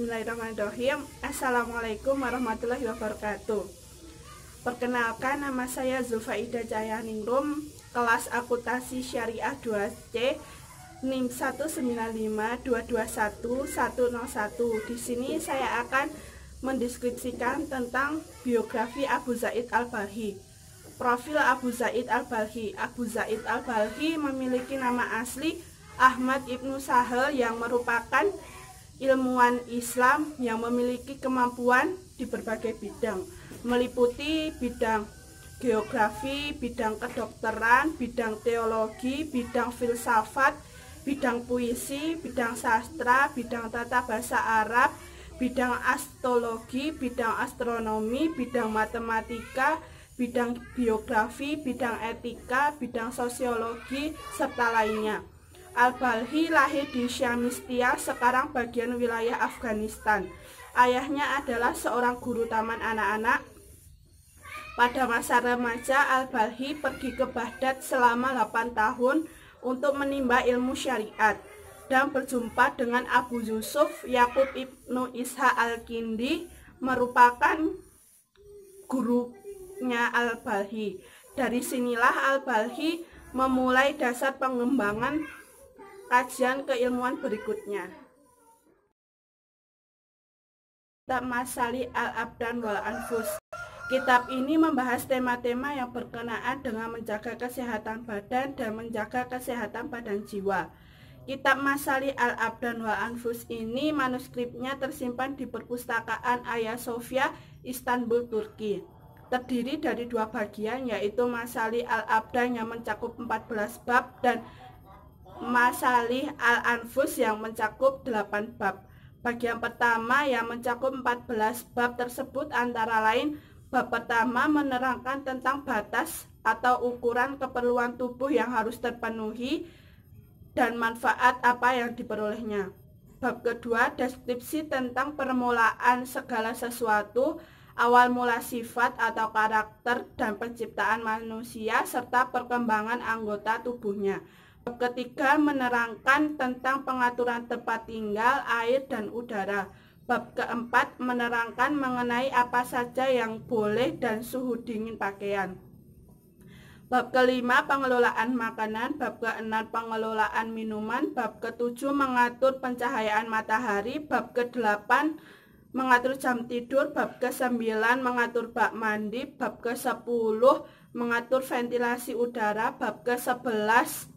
Bismillahirrahmanirrahim Assalamualaikum warahmatullahi wabarakatuh Perkenalkan nama saya Zulfaida Ningrum Kelas Akutasi Syariah 2C NIM 195221101 Di sini saya akan mendeskripsikan tentang biografi Abu Zaid Al-Balhi Profil Abu Zaid Al-Balhi Abu Zaid Al-Balhi memiliki nama asli Ahmad Ibnu Sahel yang merupakan ilmuwan Islam yang memiliki kemampuan di berbagai bidang, meliputi bidang geografi, bidang kedokteran, bidang teologi, bidang filsafat, bidang puisi, bidang sastra, bidang tata bahasa Arab, bidang astrologi, bidang astronomi, bidang matematika, bidang biografi, bidang etika, bidang sosiologi, serta lainnya. Al-Balhi lahir di Syamistia, sekarang bagian wilayah Afghanistan. Ayahnya adalah seorang guru taman anak-anak. Pada masa remaja, Al-Balhi pergi ke Baghdad selama 8 tahun untuk menimba ilmu syariat dan berjumpa dengan Abu Yusuf Yakub Ibnu Isha Al-Kindi merupakan gurunya Al-Balhi. Dari sinilah Al-Balhi memulai dasar pengembangan kajian keilmuan berikutnya. Kitab Masali Al-Abdan Wal Anfus. Kitab ini membahas tema-tema yang berkenaan dengan menjaga kesehatan badan dan menjaga kesehatan badan jiwa. Kitab Masali Al-Abdan Wal Anfus ini manuskripnya tersimpan di perpustakaan Ayah Sofia, Istanbul, Turki. Terdiri dari dua bagian yaitu Masali Al-Abdan yang mencakup 14 bab dan Masalih Al-Anfus yang mencakup 8 bab. Bagian pertama yang mencakup 14 bab tersebut antara lain bab pertama menerangkan tentang batas atau ukuran keperluan tubuh yang harus terpenuhi dan manfaat apa yang diperolehnya. Bab kedua deskripsi tentang permulaan segala sesuatu awal mula sifat atau karakter dan penciptaan manusia serta perkembangan anggota tubuhnya ketiga menerangkan tentang pengaturan tempat tinggal, air, dan udara. Bab keempat menerangkan mengenai apa saja yang boleh dan suhu dingin pakaian. Bab kelima pengelolaan makanan, bab keenam pengelolaan minuman, bab ketujuh mengatur pencahayaan matahari, bab kedelapan mengatur jam tidur, bab kesembilan mengatur bak mandi, bab kesepuluh mengatur ventilasi udara, bab ke sebelas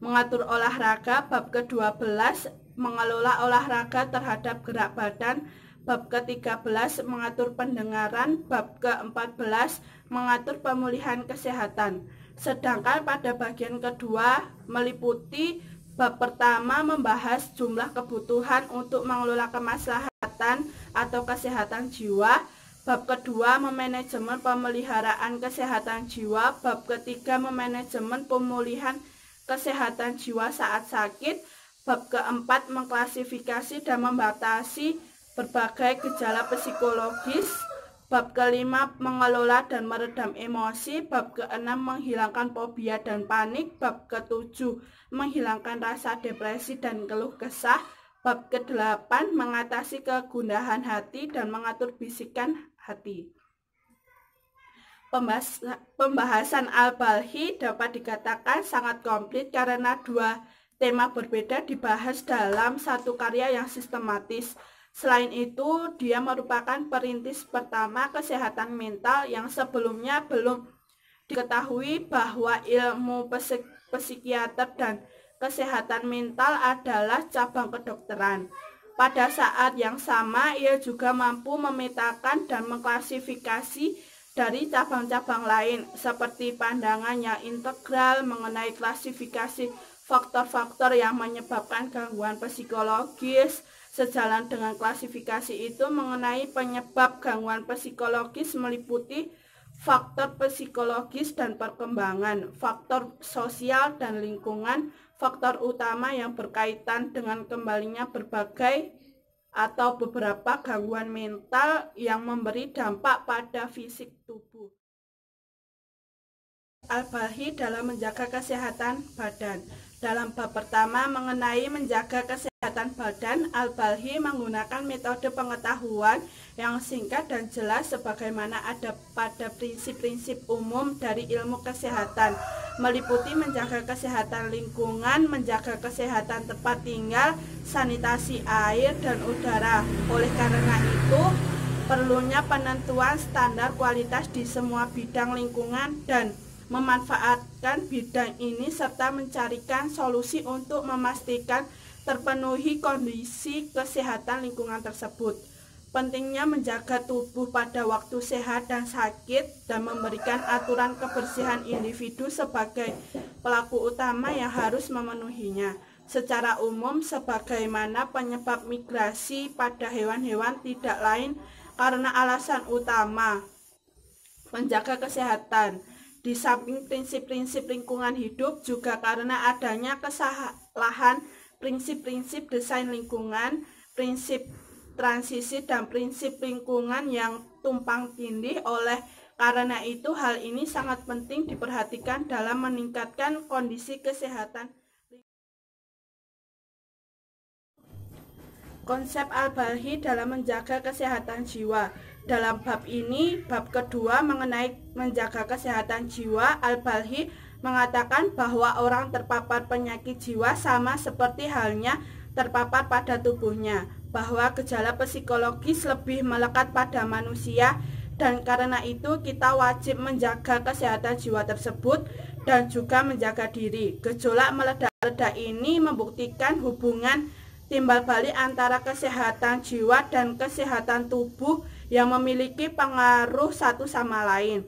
mengatur olahraga bab ke-12 mengelola olahraga terhadap gerak badan bab ke-13 mengatur pendengaran bab ke-14 mengatur pemulihan kesehatan sedangkan pada bagian kedua meliputi bab pertama membahas jumlah kebutuhan untuk mengelola kemaslahatan atau kesehatan jiwa Bab kedua memanajemen pemeliharaan kesehatan jiwa Bab ketiga memanajemen pemulihan kesehatan jiwa saat sakit. Bab keempat mengklasifikasi dan membatasi berbagai gejala psikologis. Bab kelima mengelola dan meredam emosi. Bab keenam menghilangkan fobia dan panik. Bab ketujuh menghilangkan rasa depresi dan keluh kesah. Bab kedelapan mengatasi kegundahan hati dan mengatur bisikan hati. Pembahasan, pembahasan Al-Balhi dapat dikatakan sangat komplit karena dua tema berbeda dibahas dalam satu karya yang sistematis. Selain itu, dia merupakan perintis pertama kesehatan mental yang sebelumnya belum diketahui bahwa ilmu psik psikiater dan kesehatan mental adalah cabang kedokteran. Pada saat yang sama, ia juga mampu memetakan dan mengklasifikasi dari cabang-cabang lain seperti pandangan yang integral mengenai klasifikasi faktor-faktor yang menyebabkan gangguan psikologis sejalan dengan klasifikasi itu mengenai penyebab gangguan psikologis meliputi faktor psikologis dan perkembangan, faktor sosial dan lingkungan, faktor utama yang berkaitan dengan kembalinya berbagai atau beberapa gangguan mental yang memberi dampak pada fisik tubuh. al dalam menjaga kesehatan badan. Dalam bab pertama mengenai menjaga kesehatan badan, Al-Balhi menggunakan metode pengetahuan yang singkat dan jelas sebagaimana ada pada prinsip-prinsip umum dari ilmu kesehatan meliputi menjaga kesehatan lingkungan, menjaga kesehatan tempat tinggal, sanitasi air dan udara. Oleh karena itu, perlunya penentuan standar kualitas di semua bidang lingkungan dan memanfaatkan bidang ini serta mencarikan solusi untuk memastikan terpenuhi kondisi kesehatan lingkungan tersebut. Pentingnya menjaga tubuh pada waktu sehat dan sakit dan memberikan aturan kebersihan individu sebagai pelaku utama yang harus memenuhinya. Secara umum, sebagaimana penyebab migrasi pada hewan-hewan tidak lain karena alasan utama menjaga kesehatan. Di samping prinsip-prinsip lingkungan hidup juga karena adanya kesalahan prinsip-prinsip desain lingkungan, prinsip transisi dan prinsip lingkungan yang tumpang tindih oleh karena itu hal ini sangat penting diperhatikan dalam meningkatkan kondisi kesehatan konsep Al-Balhi dalam menjaga kesehatan jiwa. Dalam bab ini, bab kedua mengenai menjaga kesehatan jiwa, Al-Balhi mengatakan bahwa orang terpapar penyakit jiwa sama seperti halnya terpapar pada tubuhnya bahwa gejala psikologis lebih melekat pada manusia dan karena itu kita wajib menjaga kesehatan jiwa tersebut dan juga menjaga diri. Gejolak meledak-ledak ini membuktikan hubungan timbal balik antara kesehatan jiwa dan kesehatan tubuh yang memiliki pengaruh satu sama lain.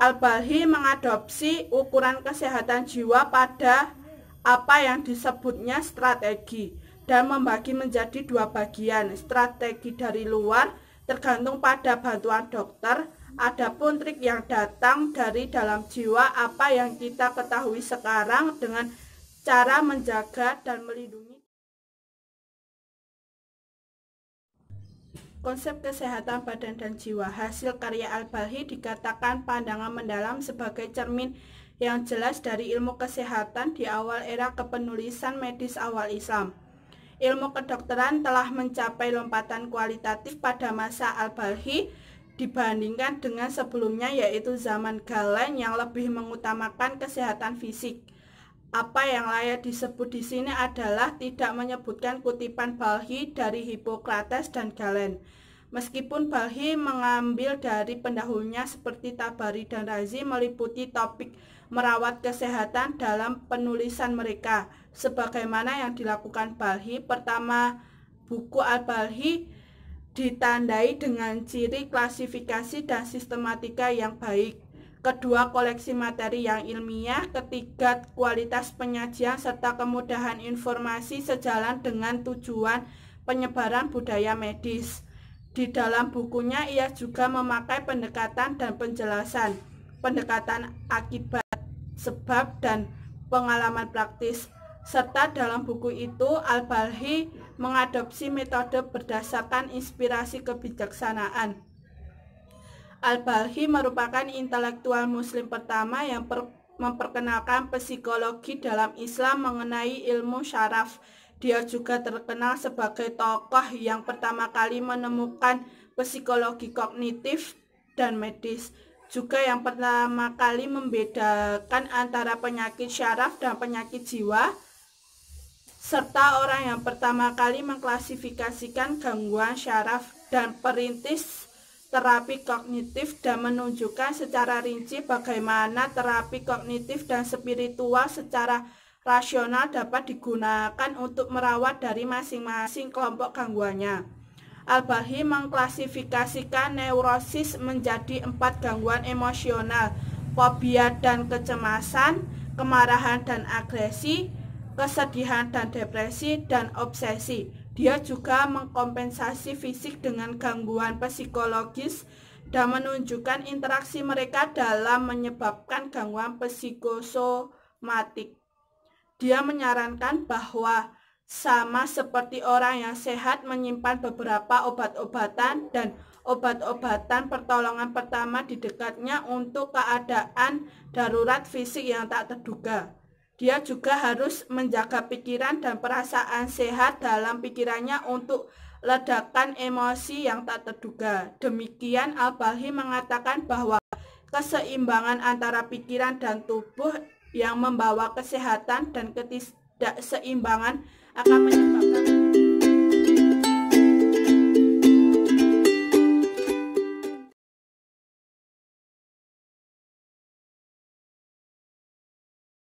Al-Balhi mengadopsi ukuran kesehatan jiwa pada apa yang disebutnya strategi dan membagi menjadi dua bagian, strategi dari luar tergantung pada bantuan dokter, adapun trik yang datang dari dalam jiwa apa yang kita ketahui sekarang dengan cara menjaga dan melindungi. Konsep kesehatan badan dan jiwa hasil karya Al-Balhi dikatakan pandangan mendalam sebagai cermin yang jelas dari ilmu kesehatan di awal era kepenulisan medis awal Islam ilmu kedokteran telah mencapai lompatan kualitatif pada masa Al-Balhi dibandingkan dengan sebelumnya yaitu zaman Galen yang lebih mengutamakan kesehatan fisik. Apa yang layak disebut di sini adalah tidak menyebutkan kutipan Balhi dari Hipokrates dan Galen. Meskipun Balhi mengambil dari pendahulunya seperti Tabari dan Razi meliputi topik merawat kesehatan dalam penulisan mereka sebagaimana yang dilakukan Balhi. Pertama, buku Al-Balhi ditandai dengan ciri klasifikasi dan sistematika yang baik. Kedua, koleksi materi yang ilmiah. Ketiga, kualitas penyajian serta kemudahan informasi sejalan dengan tujuan penyebaran budaya medis. Di dalam bukunya, ia juga memakai pendekatan dan penjelasan, pendekatan akibat, sebab, dan pengalaman praktis serta dalam buku itu Al-Balhi mengadopsi metode berdasarkan inspirasi kebijaksanaan. Al-Balhi merupakan intelektual muslim pertama yang per memperkenalkan psikologi dalam Islam mengenai ilmu syaraf. Dia juga terkenal sebagai tokoh yang pertama kali menemukan psikologi kognitif dan medis juga yang pertama kali membedakan antara penyakit syaraf dan penyakit jiwa serta orang yang pertama kali mengklasifikasikan gangguan syaraf dan perintis terapi kognitif dan menunjukkan secara rinci bagaimana terapi kognitif dan spiritual secara rasional dapat digunakan untuk merawat dari masing-masing kelompok gangguannya. Al-Bahi mengklasifikasikan neurosis menjadi empat gangguan emosional, fobia dan kecemasan, kemarahan dan agresi, kesedihan dan depresi, dan obsesi. Dia juga mengkompensasi fisik dengan gangguan psikologis dan menunjukkan interaksi mereka dalam menyebabkan gangguan psikosomatik. Dia menyarankan bahwa sama seperti orang yang sehat menyimpan beberapa obat-obatan dan obat-obatan pertolongan pertama di dekatnya untuk keadaan darurat fisik yang tak terduga. Dia juga harus menjaga pikiran dan perasaan sehat dalam pikirannya untuk ledakan emosi yang tak terduga. Demikian al mengatakan bahwa keseimbangan antara pikiran dan tubuh yang membawa kesehatan dan ketidakseimbangan akan menyebabkan